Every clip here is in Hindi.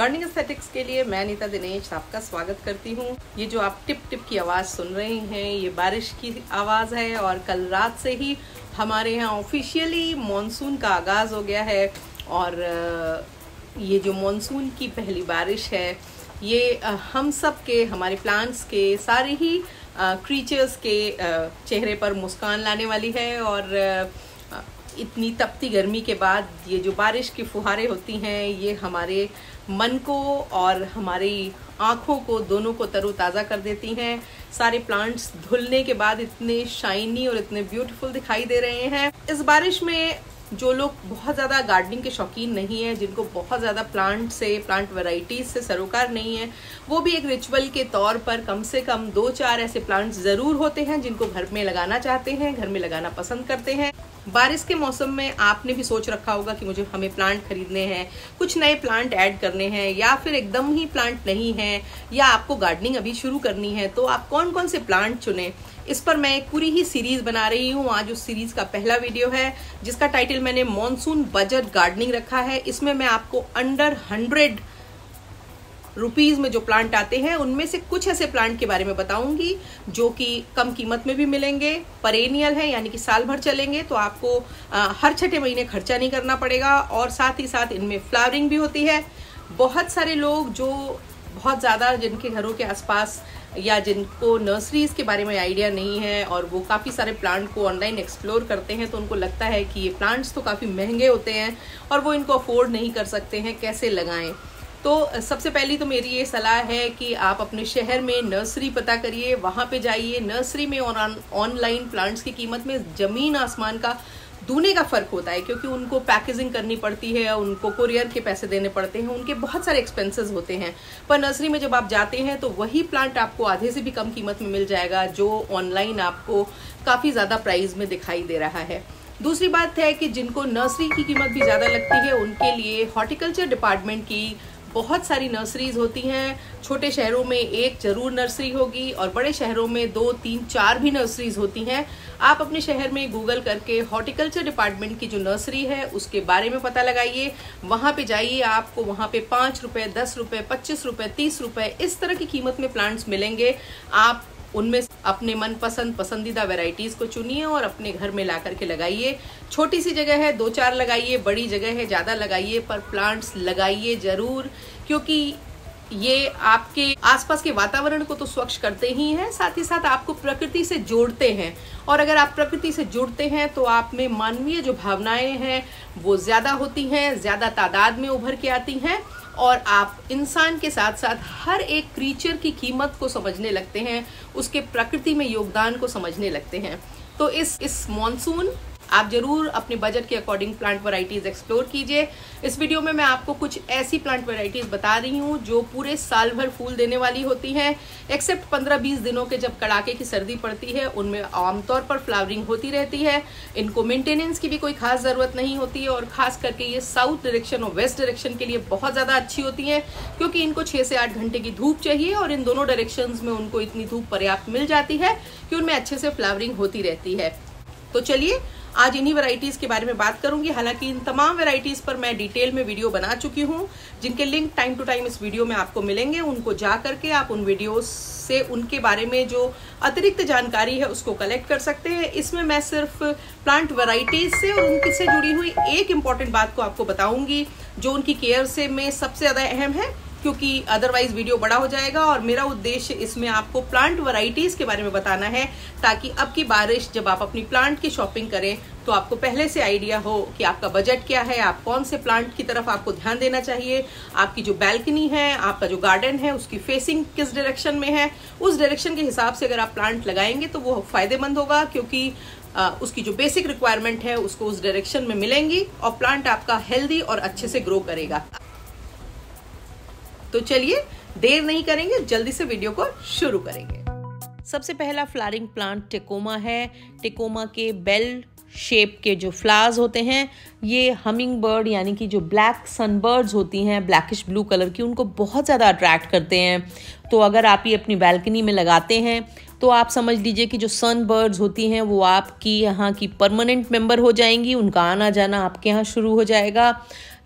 गार्डनिंग एस्थेटिक्स के लिए मैं नीता दिनेश आपका स्वागत करती हूँ ये जो आप टिप टिप की आवाज़ सुन रहे हैं ये बारिश की आवाज़ है और कल रात से ही हमारे यहाँ ऑफिशियली मॉनसून का आगाज़ हो गया है और ये जो मॉनसून की पहली बारिश है ये हम सब के हमारे प्लांट्स के सारे ही क्रीचर्स के चेहरे पर मुस्कान लाने वाली है और इतनी तपती गर्मी के बाद ये जो बारिश की फुहारें होती हैं ये हमारे मन को और हमारी आँखों को दोनों को तरोताज़ा कर देती हैं सारे प्लांट्स धुलने के बाद इतने शाइनी और इतने ब्यूटीफुल दिखाई दे रहे हैं इस बारिश में जो लोग बहुत ज़्यादा गार्डनिंग के शौकीन नहीं है जिनको बहुत ज़्यादा प्लांट से प्लांट वैराइटीज़ से सरोकार नहीं है वो भी एक रिचुअल के तौर पर कम से कम दो चार ऐसे प्लांट्स ज़रूर होते हैं जिनको घर में लगाना चाहते हैं घर में लगाना पसंद करते हैं बारिश के मौसम में आपने भी सोच रखा होगा कि मुझे हमें प्लांट खरीदने हैं कुछ नए प्लांट ऐड करने हैं या फिर एकदम ही प्लांट नहीं है या आपको गार्डनिंग अभी शुरू करनी है तो आप कौन कौन से प्लांट चुने इस पर मैं एक पूरी ही सीरीज बना रही हूँ आज उस सीरीज का पहला वीडियो है जिसका टाइटल मैंने मॉनसून बजट गार्डनिंग रखा है इसमें मैं आपको अंडर हंड्रेड रुपीज़ में जो प्लांट आते हैं उनमें से कुछ ऐसे प्लांट के बारे में बताऊंगी जो कि कम कीमत में भी मिलेंगे परेनियल है यानी कि साल भर चलेंगे तो आपको आ, हर छठे महीने खर्चा नहीं करना पड़ेगा और साथ ही साथ इनमें फ्लावरिंग भी होती है बहुत सारे लोग जो बहुत ज़्यादा जिनके घरों के आसपास या जिनको नर्सरीज़ के बारे में आइडिया नहीं है और वो काफ़ी सारे प्लांट को ऑनलाइन एक्सप्लोर करते हैं तो उनको लगता है कि ये प्लांट्स तो काफ़ी महंगे होते हैं और वो इनको अफोर्ड नहीं कर सकते हैं कैसे लगाएं तो सबसे पहली तो मेरी ये सलाह है कि आप अपने शहर में नर्सरी पता करिए वहाँ पे जाइए नर्सरी में और ऑनलाइन प्लांट्स की कीमत में ज़मीन आसमान का दूने का फ़र्क होता है क्योंकि उनको पैकेजिंग करनी पड़ती है उनको कुरियर के पैसे देने पड़ते हैं उनके बहुत सारे एक्सपेंसेस होते हैं पर नर्सरी में जब आप जाते हैं तो वही प्लांट आपको आधे से भी कम कीमत में मिल जाएगा जो ऑनलाइन आपको काफ़ी ज़्यादा प्राइस में दिखाई दे रहा है दूसरी बात है कि जिनको नर्सरी की कीमत भी ज़्यादा लगती है उनके लिए हॉर्टिकल्चर डिपार्टमेंट की बहुत सारी नर्सरीज होती हैं छोटे शहरों में एक जरूर नर्सरी होगी और बड़े शहरों में दो तीन चार भी नर्सरीज होती हैं आप अपने शहर में गूगल करके हॉर्टिकल्चर डिपार्टमेंट की जो नर्सरी है उसके बारे में पता लगाइए वहां पे जाइए आपको वहां पे पांच रुपए दस रुपये पच्चीस रुपए तीस रुपए इस तरह की कीमत में प्लांट्स मिलेंगे आप उनमें अपने मनपसंद पसंदीदा वेराइटीज़ को चुनिए और अपने घर में ला करके लगाइए छोटी सी जगह है दो चार लगाइए बड़ी जगह है ज़्यादा लगाइए पर प्लांट्स लगाइए ज़रूर क्योंकि ये आपके आसपास के वातावरण को तो स्वच्छ करते ही हैं साथ ही साथ आपको प्रकृति से जोड़ते हैं और अगर आप प्रकृति से जुड़ते हैं तो आप में मानवीय जो भावनाएं हैं वो ज़्यादा होती हैं ज़्यादा तादाद में उभर के आती हैं और आप इंसान के साथ साथ हर एक क्रीचर की कीमत को समझने लगते हैं उसके प्रकृति में योगदान को समझने लगते हैं तो इस इस मानसून आप जरूर अपने बजट के अकॉर्डिंग प्लांट वराइटीज़ एक्सप्लोर कीजिए इस वीडियो में मैं आपको कुछ ऐसी प्लांट वराइटीज़ बता रही हूँ जो पूरे साल भर फूल देने वाली होती हैं एक्सेप्ट पंद्रह बीस दिनों के जब कड़ाके की सर्दी पड़ती है उनमें आमतौर पर फ्लावरिंग होती रहती है इनको मेंटेनेंस की भी कोई खास ज़रूरत नहीं होती है और खास करके ये साउथ डायरेक्शन और वेस्ट डायरेक्शन के लिए बहुत ज़्यादा अच्छी होती हैं क्योंकि इनको छः से आठ घंटे की धूप चाहिए और इन दोनों डायरेक्शन में उनको इतनी धूप पर्याप्त मिल जाती है कि उनमें अच्छे से फ्लावरिंग होती रहती है तो चलिए आज इन्हीं वैरायटीज़ के बारे में बात करूंगी हालांकि इन तमाम वैरायटीज़ पर मैं डिटेल में वीडियो बना चुकी हूँ जिनके लिंक टाइम टू टाइम इस वीडियो में आपको मिलेंगे उनको जा करके आप उन वीडियोस से उनके बारे में जो अतिरिक्त जानकारी है उसको कलेक्ट कर सकते हैं इसमें मैं सिर्फ प्लांट वैरायटीज़ से और उनके से जुड़ी हुई एक इम्पॉर्टेंट बात को आपको बताऊंगी जो उनकी केयर से में सबसे ज़्यादा अहम है क्योंकि अदरवाइज वीडियो बड़ा हो जाएगा और मेरा उद्देश्य इसमें आपको प्लांट वैरायटीज के बारे में बताना है ताकि अब की बारिश जब आप अपनी प्लांट की शॉपिंग करें तो आपको पहले से आइडिया हो कि आपका बजट क्या है आप कौन से प्लांट की तरफ आपको ध्यान देना चाहिए आपकी जो बैल्कनी है आपका जो गार्डन है उसकी फेसिंग किस डायरेक्शन में है उस डायरेक्शन के हिसाब से अगर आप प्लांट लगाएंगे तो वो फायदेमंद होगा क्योंकि आ, उसकी जो बेसिक रिक्वायरमेंट है उसको उस डायरेक्शन में मिलेंगी और प्लांट आपका हेल्दी और अच्छे से ग्रो करेगा तो चलिए देर नहीं करेंगे जल्दी से वीडियो को शुरू करेंगे सबसे पहला फ्लारिंग प्लांट टेकोमा है टेकोमा के बेल शेप के जो फ्लावर्स होते हैं ये हमिंग बर्ड यानी कि जो ब्लैक सनबर्ड्स होती हैं ब्लैकिश ब्लू कलर की उनको बहुत ज़्यादा अट्रैक्ट करते हैं तो अगर आप ये अपनी बैल्कनी में लगाते हैं तो आप समझ लीजिए कि जो सन बर्ड्स होती हैं वो आपकी यहाँ की परमानेंट मेंबर हो जाएंगी उनका आना जाना आपके यहाँ शुरू हो जाएगा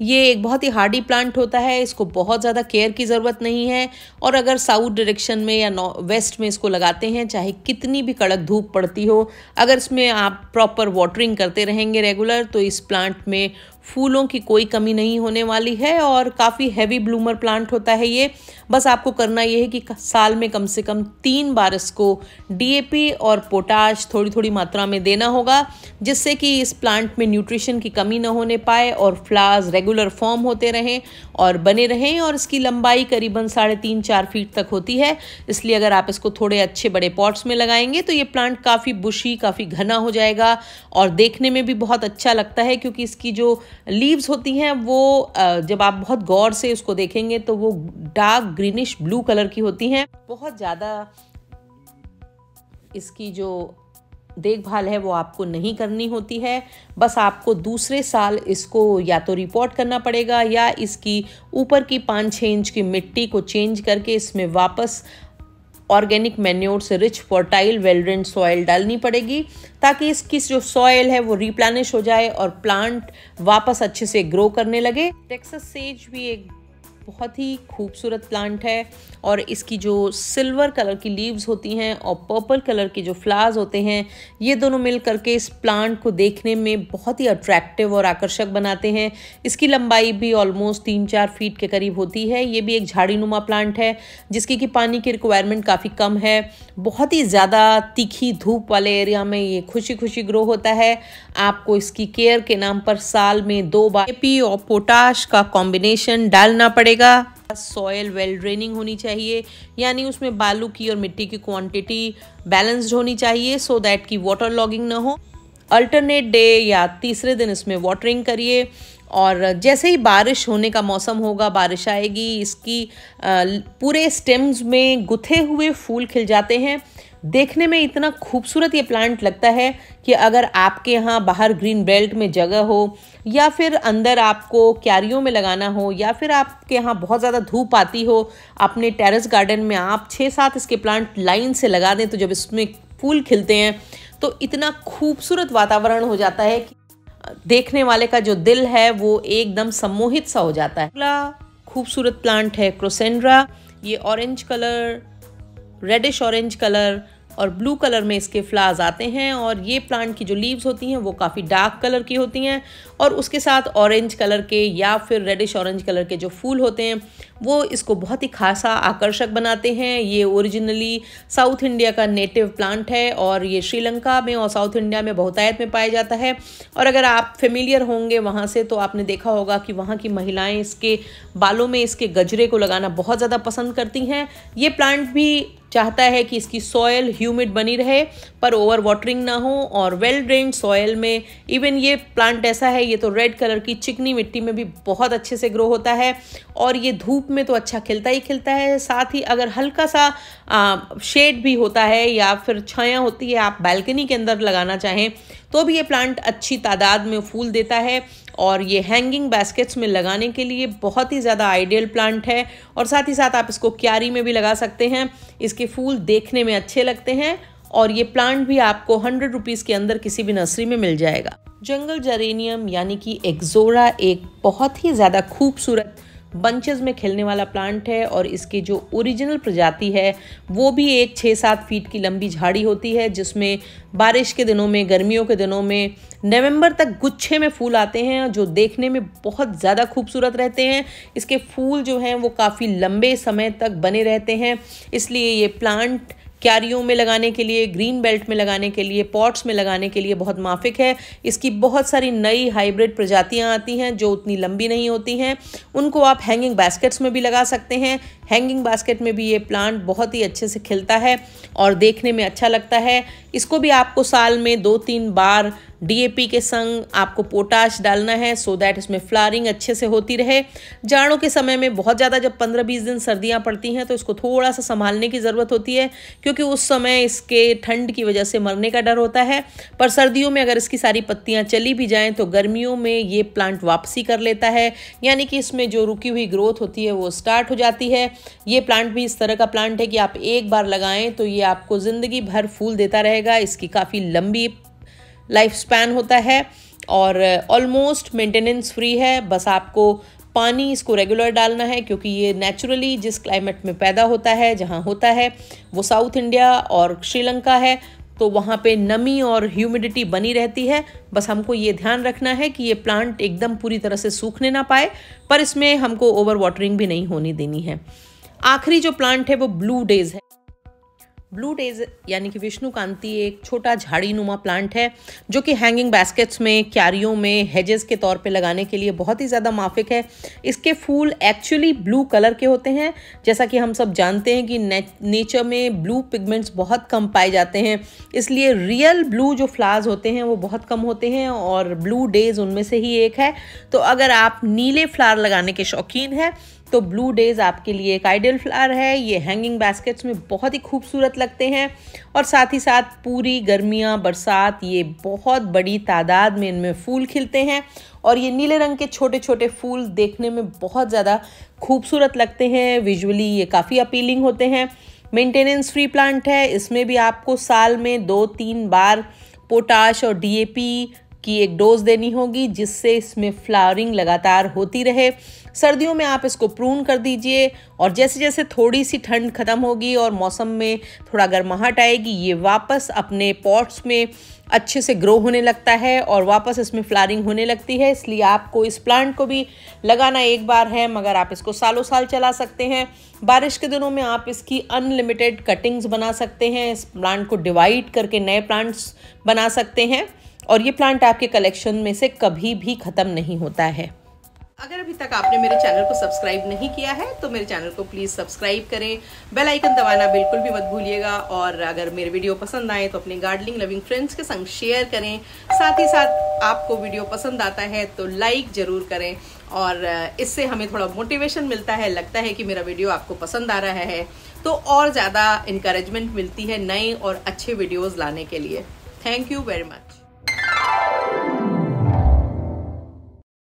ये एक बहुत ही हार्डी प्लांट होता है इसको बहुत ज़्यादा केयर की ज़रूरत नहीं है और अगर साउथ डायरेक्शन में या वेस्ट में इसको लगाते हैं चाहे कितनी भी कड़क धूप पड़ती हो अगर इसमें आप प्रॉपर वाटरिंग करते रहेंगे रेगुलर तो इस प्लांट में फूलों की कोई कमी नहीं होने वाली है और काफ़ी हैवी ब्लूमर प्लांट होता है ये बस आपको करना ये है कि साल में कम से कम तीन बार इसको डीएपी और पोटाश थोड़ी थोड़ी मात्रा में देना होगा जिससे कि इस प्लांट में न्यूट्रिशन की कमी ना होने पाए और फ्लावर्स रेगुलर फॉर्म होते रहें और बने रहें और इसकी लंबाई करीबन साढ़े तीन चार फीट तक होती है इसलिए अगर आप इसको थोड़े अच्छे बड़े पॉट्स में लगाएंगे तो ये प्लांट काफ़ी बुशी काफ़ी घना हो जाएगा और देखने में भी बहुत अच्छा लगता है क्योंकि इसकी जो लीव्स होती हैं वो जब आप बहुत गौर से उसको देखेंगे तो वो डार्क ग्रीनिश ब्लू कलर की होती हैं बहुत ज़्यादा इसकी जो देखभाल है वो आपको नहीं करनी होती है बस आपको दूसरे साल इसको या तो रिपोर्ट करना पड़ेगा या इसकी ऊपर की पाँच छः इंच की मिट्टी को चेंज करके इसमें वापस ऑर्गेनिक मेन्योर से रिच फर्टाइल वेलड्रेन सॉयल डालनी पड़ेगी ताकि इसकी जो सॉयल है वो रिप्लानिश हो जाए और प्लांट वापस अच्छे से ग्रो करने लगे टेक्सस सेज भी एक बहुत ही खूबसूरत प्लांट है और इसकी जो सिल्वर कलर की लीव्स होती हैं और पर्पल कलर के जो फ्लावर्स होते हैं ये दोनों मिल करके इस प्लांट को देखने में बहुत ही अट्रैक्टिव और आकर्षक बनाते हैं इसकी लंबाई भी ऑलमोस्ट तीन चार फीट के करीब होती है ये भी एक झाड़ी नुमा प्लांट है जिसकी कि पानी की रिक्वायरमेंट काफ़ी कम है बहुत ही ज़्यादा तीखी धूप वाले एरिया में ये खुशी खुशी ग्रो होता है आपको इसकी केयर के नाम पर साल में दो बार पी और पोटाश का कॉम्बिनेशन डालना पड़ेगा जाएगा सॉयल वेल ड्रेनिंग होनी चाहिए यानी उसमें बालू की और मिट्टी की क्वांटिटी बैलेंस्ड होनी चाहिए सो दैट की वाटर लॉगिंग ना हो अल्टरनेट डे या तीसरे दिन इसमें वाटरिंग करिए और जैसे ही बारिश होने का मौसम होगा बारिश आएगी इसकी पूरे स्टेम्स में गुथे हुए फूल खिल जाते हैं देखने में इतना खूबसूरत ये प्लांट लगता है कि अगर आपके यहाँ बाहर ग्रीन बेल्ट में जगह हो या फिर अंदर आपको क्यारियों में लगाना हो या फिर आपके यहाँ बहुत ज़्यादा धूप आती हो अपने टेरेस गार्डन में आप छः सात इसके प्लांट लाइन से लगा दें तो जब इसमें फूल खिलते हैं तो इतना खूबसूरत वातावरण हो जाता है कि देखने वाले का जो दिल है वो एकदम सम्मोहित सा हो जाता है अगला खूबसूरत प्लांट है क्रोसेंड्रा ये orange colour reddish orange colour और ब्लू कलर में इसके फ्लावर्स आते हैं और ये प्लांट की जो लीव्स होती हैं वो काफ़ी डार्क कलर की होती हैं और उसके साथ ऑरेंज कलर के या फिर रेडिश ऑरेंज कलर के जो फूल होते हैं वो इसको बहुत ही खासा आकर्षक बनाते हैं ये ओरिजिनली साउथ इंडिया का नेटिव प्लांट है और ये श्रीलंका में और साउथ इंडिया में बहुतायत में पाया जाता है और अगर आप फेमिलियर होंगे वहाँ से तो आपने देखा होगा कि वहाँ की महिलाएं इसके बालों में इसके गजरे को लगाना बहुत ज़्यादा पसंद करती हैं ये प्लांट भी चाहता है कि इसकी सॉयल ह्यूमिड बनी रहे पर ओवर वाटरिंग ना हो और वेल ड्रेन सॉयल में इवन ये प्लांट ऐसा है ये तो रेड कलर की चिकनी मिट्टी में भी बहुत अच्छे से ग्रो होता है और ये धूप धूप में तो अच्छा खिलता ही खिलता है साथ ही अगर हल्का सा आ, शेड भी होता है या फिर छाया होती है आप बालकनी के अंदर लगाना चाहें तो भी ये प्लांट अच्छी तादाद में फूल देता है और ये हैंगिंग बास्केट्स में लगाने के लिए बहुत ही ज़्यादा आइडियल प्लांट है और साथ ही साथ आप इसको क्यारी में भी लगा सकते हैं इसके फूल देखने में अच्छे लगते हैं और ये प्लांट भी आपको हंड्रेड रुपीज़ के अंदर किसी भी नर्सरी में मिल जाएगा जंगल जरेनियम यानी कि एक्जोरा एक बहुत ही ज़्यादा खूबसूरत बंचेज में खेलने वाला प्लांट है और इसकी जो ओरिजिनल प्रजाति है वो भी एक छः सात फीट की लंबी झाड़ी होती है जिसमें बारिश के दिनों में गर्मियों के दिनों में नवंबर तक गुच्छे में फूल आते हैं जो देखने में बहुत ज़्यादा खूबसूरत रहते हैं इसके फूल जो हैं वो काफ़ी लंबे समय तक बने रहते हैं इसलिए ये प्लांट क्यारियों में लगाने के लिए ग्रीन बेल्ट में लगाने के लिए पॉट्स में लगाने के लिए बहुत माफिक है इसकी बहुत सारी नई हाइब्रिड प्रजातियाँ आती हैं जो उतनी लंबी नहीं होती हैं उनको आप हैंगिंग बास्केट्स में भी लगा सकते हैं हैंगिंग बास्केट में भी ये प्लांट बहुत ही अच्छे से खिलता है और देखने में अच्छा लगता है इसको भी आपको साल में दो तीन बार डीएपी के संग आपको पोटाश डालना है सो दैट इसमें फ्लारिंग अच्छे से होती रहे जाड़ों के समय में बहुत ज़्यादा जब पंद्रह बीस दिन सर्दियाँ पड़ती हैं तो इसको थोड़ा सा संभालने की ज़रूरत होती है क्योंकि उस समय इसके ठंड की वजह से मरने का डर होता है पर सर्दियों में अगर इसकी सारी पत्तियाँ चली भी जाएँ तो गर्मियों में ये प्लांट वापसी कर लेता है यानी कि इसमें जो रुकी हुई ग्रोथ होती है वो स्टार्ट हो जाती है ये प्लांट भी इस तरह का प्लांट है कि आप एक बार लगाएं तो ये आपको ज़िंदगी भर फूल देता रहेगा इसकी काफ़ी लंबी लाइफ स्पैन होता है और ऑलमोस्ट मेंटेनेंस फ्री है बस आपको पानी इसको रेगुलर डालना है क्योंकि ये नेचुरली जिस क्लाइमेट में पैदा होता है जहाँ होता है वो साउथ इंडिया और श्रीलंका है तो वहाँ पे नमी और ह्यूमिडिटी बनी रहती है बस हमको ये ध्यान रखना है कि ये प्लांट एकदम पूरी तरह से सूखने ना पाए पर इसमें हमको ओवर वाटरिंग भी नहीं होने देनी है आखिरी जो प्लांट है वो ब्लू डेज है ब्लू डेज यानी कि विष्णु कांति एक छोटा झाड़ी नुमा प्लांट है जो कि हैंगिंग बास्केट्स में क्यारियों में हेजेस के तौर पे लगाने के लिए बहुत ही ज़्यादा माफिक है इसके फूल एक्चुअली ब्लू कलर के होते हैं जैसा कि हम सब जानते हैं कि ने, नेचर में ब्लू पिगमेंट्स बहुत कम पाए जाते हैं इसलिए रियल ब्लू जो फ्लावर्स होते हैं वो बहुत कम होते हैं और ब्लू डेज उनमें से ही एक है तो अगर आप नीले फ्लावर लगाने के शौकीन हैं तो ब्लू डेज आपके लिए एक आइडियल फ्लावर है ये हैंगिंग बास्केट्स में बहुत ही खूबसूरत लगते हैं और साथ ही साथ पूरी गर्मियाँ बरसात ये बहुत बड़ी तादाद में इनमें फूल खिलते हैं और ये नीले रंग के छोटे छोटे फूल देखने में बहुत ज़्यादा खूबसूरत लगते हैं विजुअली ये काफ़ी अपीलिंग होते हैं मेंटेनेंस फ्री प्लांट है इसमें भी आपको साल में दो तीन बार पोटाश और डीएपी की एक डोज देनी होगी जिससे इसमें फ्लावरिंग लगातार होती रहे सर्दियों में आप इसको प्रून कर दीजिए और जैसे जैसे थोड़ी सी ठंड ख़त्म होगी और मौसम में थोड़ा गर्माहट आएगी ये वापस अपने पॉट्स में अच्छे से ग्रो होने लगता है और वापस इसमें फ्लारिंग होने लगती है इसलिए आपको इस प्लांट को भी लगाना एक बार है मगर आप इसको सालों साल चला सकते हैं बारिश के दिनों में आप इसकी अनलिमिटेड कटिंग्स बना सकते हैं इस प्लांट को डिवाइड करके नए प्लांट्स बना सकते हैं और ये प्लांट आपके कलेक्शन में से कभी भी ख़त्म नहीं होता है अगर अभी तक आपने मेरे चैनल को सब्सक्राइब नहीं किया है तो मेरे चैनल को प्लीज़ सब्सक्राइब करें बेल आइकन दबाना बिल्कुल भी मत भूलिएगा और अगर मेरे वीडियो पसंद आए तो अपने गार्डनिंग लविंग फ्रेंड्स के संग शेयर करें साथ ही साथ आपको वीडियो पसंद आता है तो लाइक ज़रूर करें और इससे हमें थोड़ा मोटिवेशन मिलता है लगता है कि मेरा वीडियो आपको पसंद आ रहा है तो और ज़्यादा इंकरेजमेंट मिलती है नए और अच्छे वीडियोज़ लाने के लिए थैंक यू वेरी मच